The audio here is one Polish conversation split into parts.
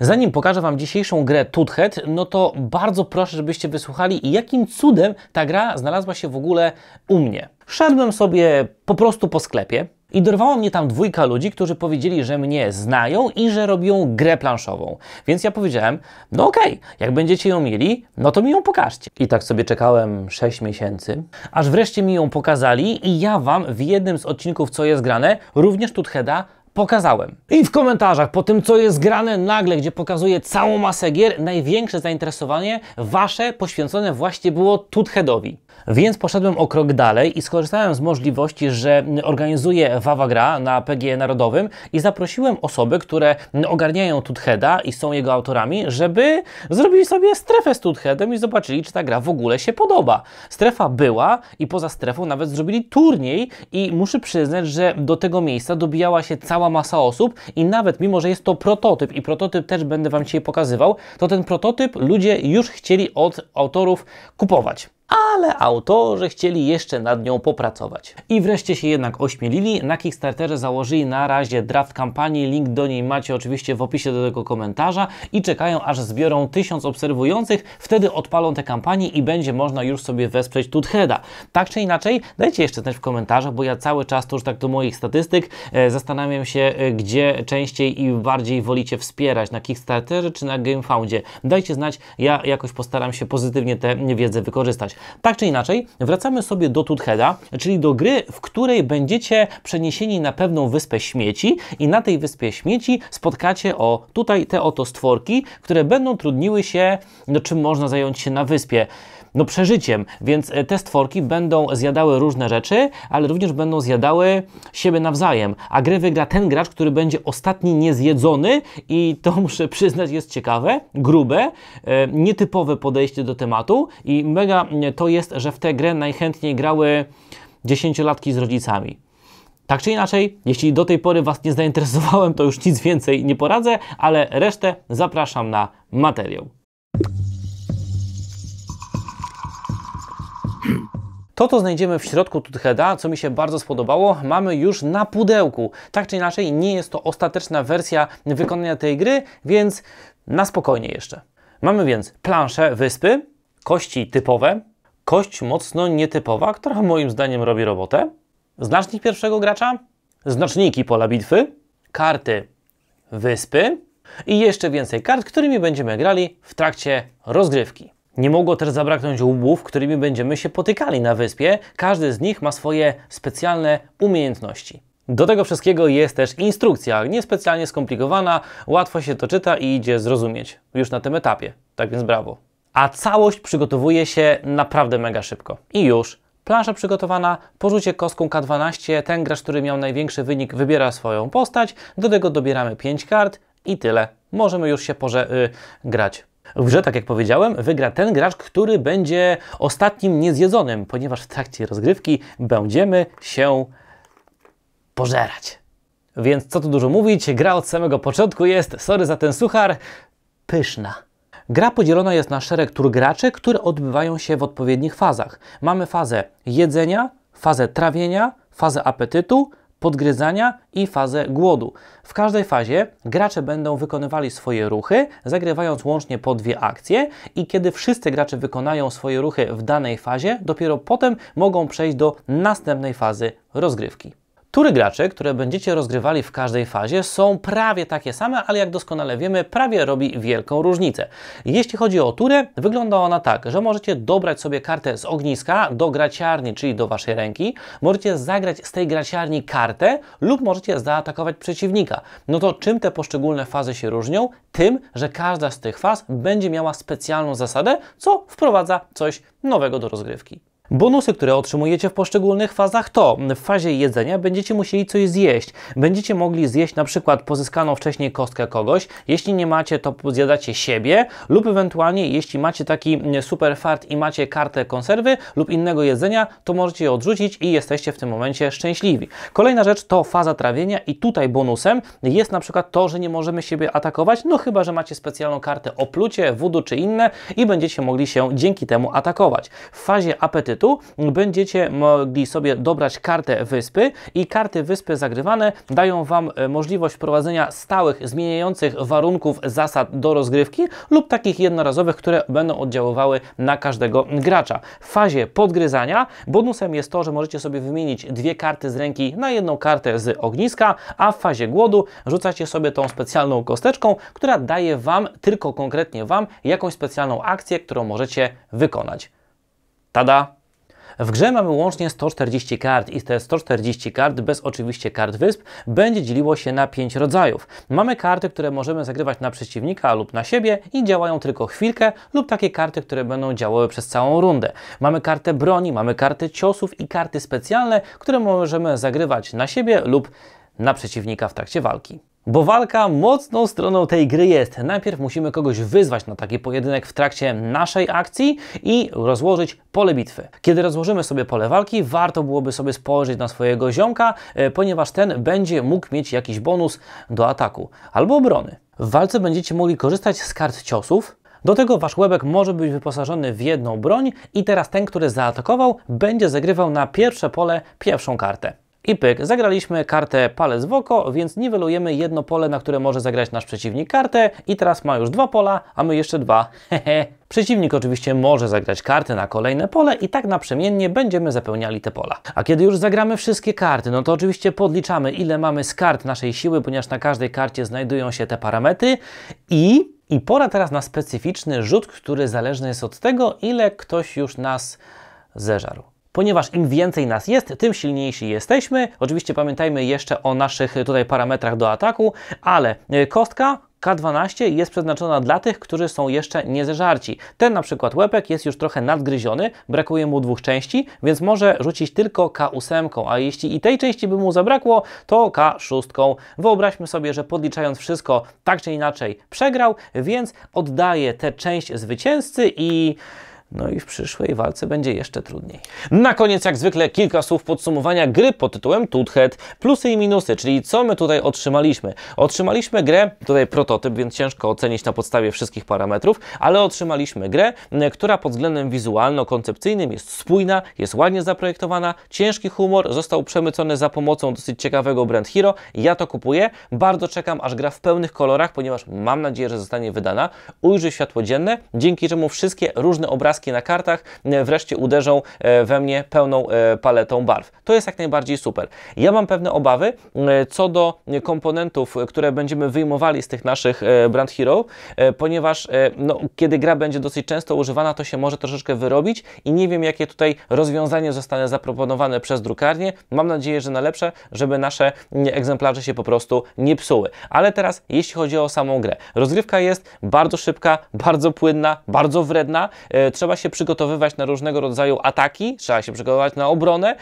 Zanim pokażę Wam dzisiejszą grę Tuthead, no to bardzo proszę, żebyście wysłuchali, jakim cudem ta gra znalazła się w ogóle u mnie. Szedłem sobie po prostu po sklepie i dorwała mnie tam dwójka ludzi, którzy powiedzieli, że mnie znają i że robią grę planszową. Więc ja powiedziałem, no okej, okay, jak będziecie ją mieli, no to mi ją pokażcie. I tak sobie czekałem 6 miesięcy, aż wreszcie mi ją pokazali i ja Wam w jednym z odcinków, co jest grane, również Tutheada pokazałem. I w komentarzach po tym, co jest grane nagle, gdzie pokazuję całą masę gier, największe zainteresowanie wasze poświęcone właśnie było Tutheadowi. Więc poszedłem o krok dalej i skorzystałem z możliwości, że organizuję Wawa Gra na PG Narodowym i zaprosiłem osoby, które ogarniają Tutheada i są jego autorami, żeby zrobili sobie strefę z Tutheadem i zobaczyli, czy ta gra w ogóle się podoba. Strefa była i poza strefą nawet zrobili turniej i muszę przyznać, że do tego miejsca dobijała się cała cała masa osób i nawet mimo, że jest to prototyp i prototyp też będę Wam dzisiaj pokazywał, to ten prototyp ludzie już chcieli od autorów kupować ale autorzy chcieli jeszcze nad nią popracować. I wreszcie się jednak ośmielili. Na Kickstarterze założyli na razie draft kampanii. Link do niej macie oczywiście w opisie do tego komentarza i czekają aż zbiorą tysiąc obserwujących. Wtedy odpalą tę kampanię i będzie można już sobie wesprzeć Tutheada. Tak czy inaczej, dajcie jeszcze znać w komentarzach, bo ja cały czas tuż tak do moich statystyk e, zastanawiam się, e, gdzie częściej i bardziej wolicie wspierać na Kickstarterze czy na GameFoundzie. Dajcie znać, ja jakoś postaram się pozytywnie tę wiedzę wykorzystać. Tak czy inaczej, wracamy sobie do Tutheada, czyli do gry, w której będziecie przeniesieni na pewną wyspę śmieci i na tej wyspie śmieci spotkacie o tutaj te oto stworki, które będą trudniły się, no, czym można zająć się na wyspie no, przeżyciem, więc e, te stworki będą zjadały różne rzeczy, ale również będą zjadały siebie nawzajem, a grę wygra ten gracz, który będzie ostatni niezjedzony i to muszę przyznać jest ciekawe, grube, e, nietypowe podejście do tematu i mega to jest, że w tę grę najchętniej grały dziesięciolatki z rodzicami. Tak czy inaczej, jeśli do tej pory Was nie zainteresowałem, to już nic więcej nie poradzę, ale resztę zapraszam na materiał. To, co znajdziemy w środku Toothheada, co mi się bardzo spodobało, mamy już na pudełku. Tak czy inaczej, nie jest to ostateczna wersja wykonania tej gry, więc na spokojnie jeszcze. Mamy więc planszę wyspy, kości typowe, kość mocno nietypowa, która moim zdaniem robi robotę, znacznik pierwszego gracza, znaczniki pola bitwy, karty wyspy i jeszcze więcej kart, którymi będziemy grali w trakcie rozgrywki. Nie mogło też zabraknąć łbów, którymi będziemy się potykali na wyspie. Każdy z nich ma swoje specjalne umiejętności. Do tego wszystkiego jest też instrukcja, niespecjalnie skomplikowana, łatwo się to czyta i idzie zrozumieć już na tym etapie. Tak więc brawo. A całość przygotowuje się naprawdę mega szybko. I już plansza przygotowana, porzucie kostką K12, ten gracz, który miał największy wynik wybiera swoją postać, do tego dobieramy 5 kart i tyle. Możemy już się porze y, grać w grze, tak jak powiedziałem, wygra ten gracz, który będzie ostatnim niezjedzonym, ponieważ w trakcie rozgrywki będziemy się pożerać. Więc co tu dużo mówić, gra od samego początku jest, sorry za ten suchar, pyszna. Gra podzielona jest na szereg tur graczy, które odbywają się w odpowiednich fazach. Mamy fazę jedzenia, fazę trawienia, fazę apetytu, podgryzania i fazę głodu. W każdej fazie gracze będą wykonywali swoje ruchy, zagrywając łącznie po dwie akcje i kiedy wszyscy gracze wykonają swoje ruchy w danej fazie, dopiero potem mogą przejść do następnej fazy rozgrywki. Tury graczy, które będziecie rozgrywali w każdej fazie są prawie takie same, ale jak doskonale wiemy, prawie robi wielką różnicę. Jeśli chodzi o turę, wygląda ona tak, że możecie dobrać sobie kartę z ogniska do graciarni, czyli do waszej ręki, możecie zagrać z tej graciarni kartę lub możecie zaatakować przeciwnika. No to czym te poszczególne fazy się różnią? Tym, że każda z tych faz będzie miała specjalną zasadę, co wprowadza coś nowego do rozgrywki. Bonusy, które otrzymujecie w poszczególnych fazach to w fazie jedzenia będziecie musieli coś zjeść. Będziecie mogli zjeść na przykład pozyskaną wcześniej kostkę kogoś. Jeśli nie macie, to zjadacie siebie lub ewentualnie jeśli macie taki mm, super fart i macie kartę konserwy lub innego jedzenia, to możecie je odrzucić i jesteście w tym momencie szczęśliwi. Kolejna rzecz to faza trawienia i tutaj bonusem jest na przykład to, że nie możemy siebie atakować, no chyba, że macie specjalną kartę o plucie, wudu czy inne i będziecie mogli się dzięki temu atakować. W fazie apetytu będziecie mogli sobie dobrać kartę wyspy i karty wyspy zagrywane dają Wam e, możliwość wprowadzenia stałych, zmieniających warunków zasad do rozgrywki lub takich jednorazowych, które będą oddziaływały na każdego gracza. W fazie podgryzania bonusem jest to, że możecie sobie wymienić dwie karty z ręki na jedną kartę z ogniska, a w fazie głodu rzucacie sobie tą specjalną kosteczką, która daje Wam, tylko konkretnie Wam, jakąś specjalną akcję, którą możecie wykonać. Tada! W grze mamy łącznie 140 kart i te 140 kart, bez oczywiście kart wysp, będzie dzieliło się na 5 rodzajów. Mamy karty, które możemy zagrywać na przeciwnika lub na siebie i działają tylko chwilkę, lub takie karty, które będą działały przez całą rundę. Mamy kartę broni, mamy karty ciosów i karty specjalne, które możemy zagrywać na siebie lub na przeciwnika w trakcie walki. Bo walka mocną stroną tej gry jest. Najpierw musimy kogoś wyzwać na taki pojedynek w trakcie naszej akcji i rozłożyć pole bitwy. Kiedy rozłożymy sobie pole walki, warto byłoby sobie spojrzeć na swojego ziomka, e, ponieważ ten będzie mógł mieć jakiś bonus do ataku albo obrony. W walce będziecie mogli korzystać z kart ciosów, do tego wasz łebek może być wyposażony w jedną broń i teraz ten, który zaatakował, będzie zagrywał na pierwsze pole pierwszą kartę. I pyk, zagraliśmy kartę palec w oko, więc niwelujemy jedno pole, na które może zagrać nasz przeciwnik kartę i teraz ma już dwa pola, a my jeszcze dwa. Hehe. Przeciwnik oczywiście może zagrać kartę na kolejne pole i tak naprzemiennie będziemy zapełniali te pola. A kiedy już zagramy wszystkie karty, no to oczywiście podliczamy ile mamy z kart naszej siły, ponieważ na każdej karcie znajdują się te parametry i... I pora teraz na specyficzny rzut, który zależny jest od tego, ile ktoś już nas zeżarł ponieważ im więcej nas jest, tym silniejsi jesteśmy. Oczywiście pamiętajmy jeszcze o naszych tutaj parametrach do ataku, ale e, kostka K12 jest przeznaczona dla tych, którzy są jeszcze niezeżarci. Ten na przykład łepek jest już trochę nadgryziony, brakuje mu dwóch części, więc może rzucić tylko K8, a jeśli i tej części by mu zabrakło, to K6. Wyobraźmy sobie, że podliczając wszystko tak czy inaczej przegrał, więc oddaje tę część zwycięzcy i... No i w przyszłej walce będzie jeszcze trudniej. Na koniec, jak zwykle, kilka słów podsumowania gry pod tytułem Toothead. Plusy i minusy, czyli co my tutaj otrzymaliśmy. Otrzymaliśmy grę, tutaj prototyp, więc ciężko ocenić na podstawie wszystkich parametrów, ale otrzymaliśmy grę, która pod względem wizualno-koncepcyjnym jest spójna, jest ładnie zaprojektowana, ciężki humor, został przemycony za pomocą dosyć ciekawego brand Hero. Ja to kupuję, bardzo czekam, aż gra w pełnych kolorach, ponieważ mam nadzieję, że zostanie wydana, ujrzy światło dzienne, dzięki czemu wszystkie różne obrazki na kartach e, wreszcie uderzą e, we mnie pełną e, paletą barw. To jest jak najbardziej super. Ja mam pewne obawy co do komponentów, które będziemy wyjmowali z tych naszych Brand Hero, ponieważ no, kiedy gra będzie dosyć często używana, to się może troszeczkę wyrobić i nie wiem, jakie tutaj rozwiązanie zostanie zaproponowane przez drukarnię. Mam nadzieję, że na lepsze, żeby nasze mm, egzemplarze się po prostu nie psuły. Ale teraz, jeśli chodzi o samą grę. Rozgrywka jest bardzo szybka, bardzo płynna, bardzo wredna. Trzeba trzeba się przygotowywać na różnego rodzaju ataki, trzeba się przygotować na obronę,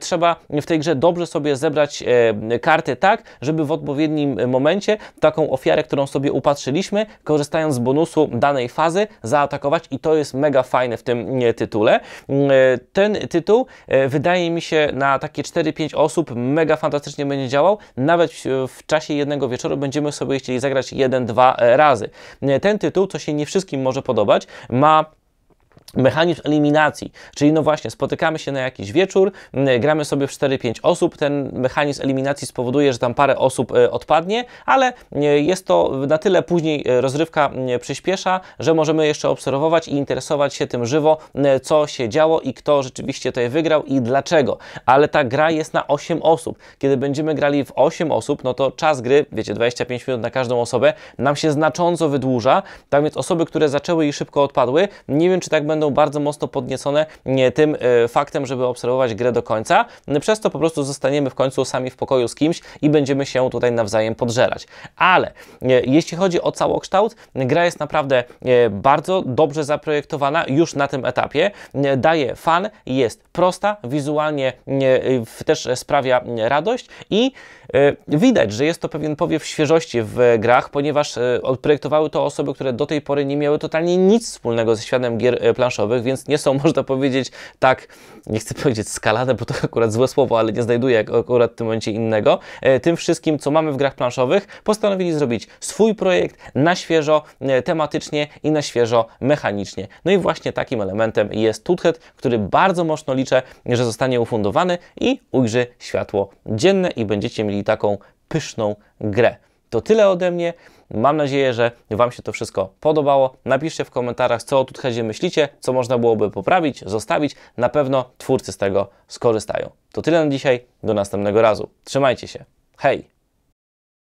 trzeba w tej grze dobrze sobie zebrać e, karty tak, żeby w odpowiednim momencie taką ofiarę, którą sobie upatrzyliśmy, korzystając z bonusu danej fazy, zaatakować i to jest mega fajne w tym tytule. E, ten tytuł e, wydaje mi się na takie 4-5 osób mega fantastycznie będzie działał, nawet w czasie jednego wieczoru będziemy sobie chcieli zagrać 1-2 razy. Ten tytuł, co się nie wszystkim może podobać, ma mechanizm eliminacji, czyli no właśnie spotykamy się na jakiś wieczór, mm, gramy sobie w 4-5 osób, ten mechanizm eliminacji spowoduje, że tam parę osób e, odpadnie, ale e, jest to na tyle później e, rozrywka przyspiesza, że możemy jeszcze obserwować i interesować się tym żywo, co się działo i kto rzeczywiście tutaj wygrał i dlaczego, ale ta gra jest na 8 osób. Kiedy będziemy grali w 8 osób, no to czas gry, wiecie, 25 minut na każdą osobę, nam się znacząco wydłuża, tak więc osoby, które zaczęły i szybko odpadły, nie wiem czy tak będą będą bardzo mocno podniecone tym e, faktem, żeby obserwować grę do końca. No przez to po prostu zostaniemy w końcu sami w pokoju z kimś i będziemy się tutaj nawzajem podżerać. Ale e, jeśli chodzi o całokształt, gra jest naprawdę e, bardzo dobrze zaprojektowana już na tym etapie. Daje fan, jest prosta, wizualnie też sprawia radość i E, widać, że jest to pewien powiew świeżości w grach, ponieważ e, odprojektowały to osoby, które do tej pory nie miały totalnie nic wspólnego ze światem gier e, planszowych, więc nie są, można powiedzieć, tak, nie chcę powiedzieć skalane, bo to akurat złe słowo, ale nie znajduję akurat w tym momencie innego. Tym wszystkim, co mamy w grach planszowych, postanowili zrobić swój projekt na świeżo, tematycznie i na świeżo mechanicznie. No i właśnie takim elementem jest Tuthead, który bardzo mocno liczę, że zostanie ufundowany i ujrzy światło dzienne i będziecie mieli taką pyszną grę. To tyle ode mnie. Mam nadzieję, że Wam się to wszystko podobało. Napiszcie w komentarzach, co o Tutchedzie myślicie, co można byłoby poprawić, zostawić. Na pewno twórcy z tego skorzystają. To tyle na dzisiaj. Do następnego razu. Trzymajcie się. Hej!